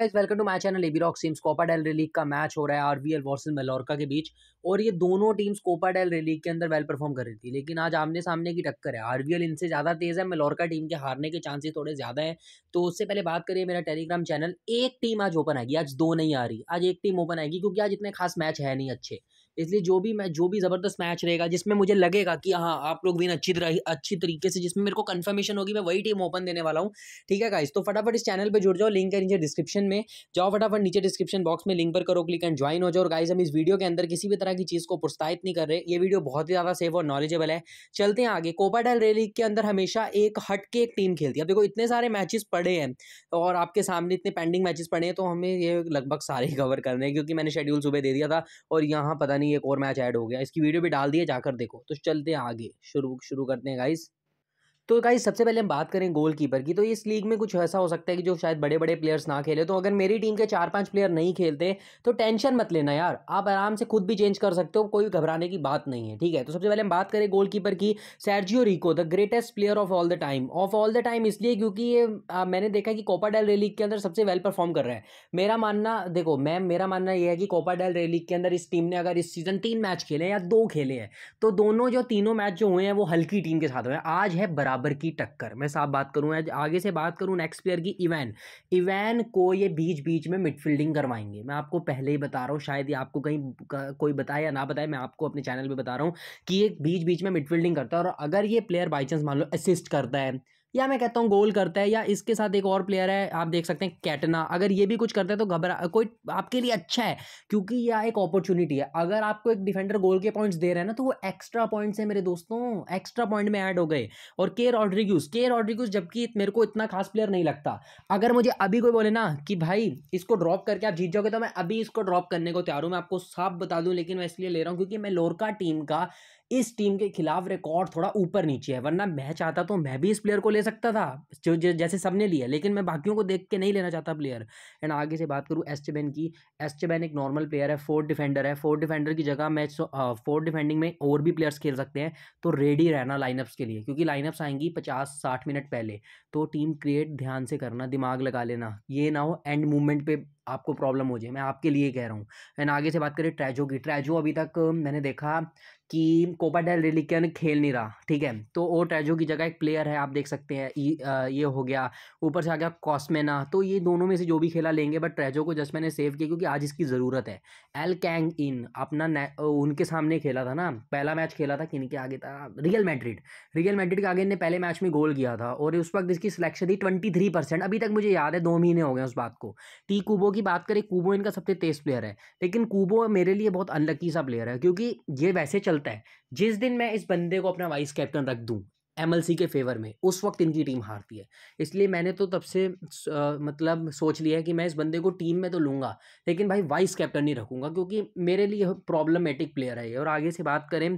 guys welcome to my channel एबी रॉक सीम्स कोपा डेल रिलीग का मैच हो रहा है आरवीएल वर्सेस मेलोरका के बीच और ये दोनों टीम्स कोपा डेल रिलीग के अंदर वेल परफॉर्म कर रही थी लेकिन आज आमने सामने की टक्कर है आरवीएल इनसे ज़्यादा तेज़ है मेलोरका टीम के हारने के चांसेस थोड़े ज़्यादा हैं तो उससे पहले बात करिए मेरा टेलीग्राम चैनल एक टीम आज ओपन आएगी आज दो नहीं आ रही आज एक टीम ओपन आएगी क्योंकि आज इतने खास मैच है नहीं अच्छे इसलिए जो भी मैं जो भी ज़बरदस्त मैच रहेगा जिसमें मुझे लगेगा कि हाँ आप लोग भी अच्छी तरह अच्छी तरीके से जिसमें मेरे को कन्फर्मेशन होगी मैं वही टीम ओपन देने वाला हूँ ठीक है गाइस तो फटाफट इस चैनल पर जुड़ जाओ लिंक है नीचे डिस्क्रिप्शन में जाओ फटाफट नीचे डिस्क्रिप्शन बॉक्स में लिंक पर करो क्लिक एंड ज्वाइन हो जाओ और गाइज हम इस वीडियो के अंदर किसी भी तरह की चीज़ को प्रोत्साहित नहीं कर रहे ये वीडियो बहुत ही ज़्यादा सेफ और नॉलेजेबल है चलते हैं आगे कोपा डेल रे के अंदर हमेशा एक हट के एक टीम खेलती है अब देखो इतने सारे मैचेस पड़े हैं और आपके सामने इतने पेंडिंग मैचेस पड़े हैं तो हमें ये लगभग सारे ही कवर करने हैं क्योंकि मैंने शेड्यूल सुबह दे दिया था और यहाँ पता नहीं एक और मैच ऐड हो गया इसकी वीडियो भी डाल दिए जाकर देखो तो चलते हैं आगे शुरू शुरू करते हैं गाइस तो गाइज सबसे पहले हम बात करें गोलकीपर की तो इस लीग में कुछ ऐसा हो सकता है कि जो शायद बड़े बड़े प्लेयर्स ना खेले तो अगर मेरी टीम के चार पांच प्लेयर नहीं खेलते तो टेंशन मत लेना यार आप आराम से खुद भी चेंज कर सकते हो कोई घबराने की बात नहीं है ठीक है तो सबसे पहले हम बात करें गोलकीपर की Sergio Rico the greatest player of all the time of all the time इसलिए क्योंकि ये आ, मैंने देखा कि कोपा डेल लीग के अंदर सबसे वेल परफॉर्म कर रहा है मेरा मानना देखो मैम मेरा मानना यह है कि कोपा डेल लीग के अंदर इस टीम ने अगर इस सीजन तीन मैच खेले या दो खेले हैं तो दोनों जो तीनों मैच जो हुए हैं वो हल्की टीम के साथ हुए हैं आज है बराबर बराबर की टक्कर मैं साफ बात करूँ आगे से बात करूँ नेक्स्ट प्लेयर की इवैन इवैन को ये बीच बीच में मिडफील्डिंग करवाएंगे मैं आपको पहले ही बता रहा हूँ शायद ये आपको कहीं कोई बताए या ना बताए मैं आपको अपने चैनल पर बता रहा हूँ कि ये बीच बीच में मिडफील्डिंग करता है और अगर ये प्लेयर बाई चांस मान लो असिस्ट करता है या मैं कहता हूँ गोल करता है या इसके साथ एक और प्लेयर है आप देख सकते हैं कैटना अगर ये भी कुछ करता है तो घबरा कोई आपके लिए अच्छा है क्योंकि यह एक अपॉर्चुनिटी है अगर आपको एक डिफेंडर गोल के पॉइंट्स दे रहा है ना तो वो एक्स्ट्रा पॉइंट्स है मेरे दोस्तों एक्स्ट्रा पॉइंट में ऐड हो गए और केयर रॉड्रिग्यूज केयर रॉड्रिग्यूज जबकि मेरे को इतना खास प्लेयर नहीं लगता अगर मुझे अभी कोई बोले ना कि भाई इसको ड्रॉप करके आप जीत जाओगे तो मैं अभी इसको ड्रॉप करने को तैयार हूँ मैं आपको साफ बता दूँ लेकिन मैं इसलिए ले रहा हूँ क्योंकि मैं लोरका टीम का इस टीम के खिलाफ रिकॉर्ड थोड़ा ऊपर नीचे है वरना मैं चाहता तो मैं भी इस प्लेयर को ले सकता था जो जैसे सबने लिया लेकिन मैं बाकियों को देख के नहीं लेना चाहता प्लेयर एंड आगे से बात करूँ चेबेन की चेबेन एक नॉर्मल प्लेयर है फोर्थ डिफेंडर है फोर्थ डिफेंडर की जगह मैच फोर्थ डिफेंडिंग में और भी प्लेयर्स खेल सकते हैं तो रेडी रहना लाइनअप्स के लिए क्योंकि लाइनअप्स आएंगी पचास साठ मिनट पहले तो टीम क्रिएट ध्यान से करना दिमाग लगा लेना ये ना हो एंड मूवमेंट पर आपको प्रॉब्लम हो जाए मैं आपके लिए कह रहा हूँ एंड आगे से बात करें ट्रैजो की ट्रैजो अभी तक मैंने देखा कि कोपा डेल रिलिकन खेल नहीं रहा ठीक है तो और ट्रैजो की जगह एक प्लेयर है आप देख सकते हैं ये हो गया ऊपर से आ गया कॉस्मेना तो ये दोनों में से जो भी खेला लेंगे बट ट्रैजो को जस्ट मैंने सेव किया क्योंकि आज इसकी ज़रूरत है एल कैंग इन अपना उनके सामने खेला था ना पहला मैच खेला था किन के आगे था रियल मैड्रिड रियल मैड्रिड के आगे ने पहले मैच में गोल किया था और उस वक्त इसकी सिलेक्शन थी ट्वेंटी थ्री परसेंट अभी तक मुझे याद है दो महीने हो गए उस बात को टी कुबो की की बात करें कुबो इनका सबसे तेज प्लेयर है लेकिन कुबो मेरे लिए बहुत अनलकी सा प्लेयर है क्योंकि ये वैसे चलता है जिस दिन मैं इस बंदे को अपना वाइस कैप्टन रख दूँ एमएलसी के फेवर में उस वक्त इनकी टीम हारती है इसलिए मैंने तो तब से आ, मतलब सोच लिया है कि मैं इस बंदे को टीम में तो लूँगा लेकिन भाई वाइस कैप्टन नहीं रखूँगा क्योंकि मेरे लिए प्रॉब्लमेटिक प्लेयर है और आगे से बात करें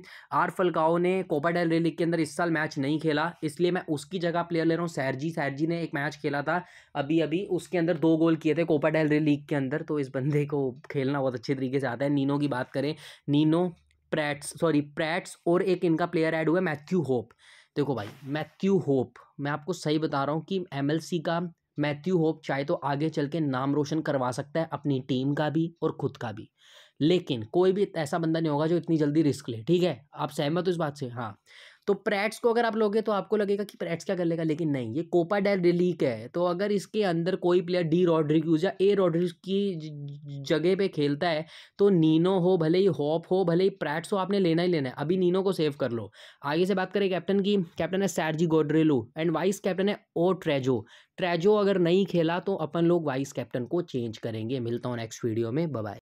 आर फलकाओ ने कोपा डेल रेलिक लीग के अंदर इस साल मैच नहीं खेला इसलिए मैं उसकी जगह प्लेयर ले रहा हूँ सैरजी सैरजी ने एक मैच खेला था अभी अभी उसके अंदर दो गोल किए थे कोपा डेल रे लीग के अंदर तो इस बंदे को खेलना बहुत अच्छे तरीके से आता है नीनो की बात करें नीनो प्रैट्स सॉरी प्रैट्स और एक इनका प्लेयर ऐड हुआ मैथ्यू होप देखो भाई मैथ्यू होप मैं आपको सही बता रहा हूँ कि एम का मैथ्यू होप चाहे तो आगे चल के नाम रोशन करवा सकता है अपनी टीम का भी और खुद का भी लेकिन कोई भी ऐसा बंदा नहीं होगा जो इतनी जल्दी रिस्क ले ठीक है आप सहमत हो इस बात से हाँ तो प्रैट्स को अगर आप लोगे तो आपको लगेगा कि प्रैट्स क्या कर लेगा लेकिन नहीं ये कोपा डेल रिलीक है तो अगर इसके अंदर कोई प्लेयर डी रॉड्रिक्यूज या ए रॉड्रिक्यूज की जगह पे खेलता है तो नीनो हो भले ही हॉप हो भले ही प्रैट्स हो आपने लेना ही लेना है अभी नीनो को सेव कर लो आगे से बात करें कैप्टन की कैप्टन है सैरजी गोड्रेलू एंड वाइस कैप्टन है ओ ट्रेजो ट्रेजो अगर नहीं खेला तो अपन लोग वाइस कैप्टन को चेंज करेंगे मिलता हूँ नेक्स्ट वीडियो में बाय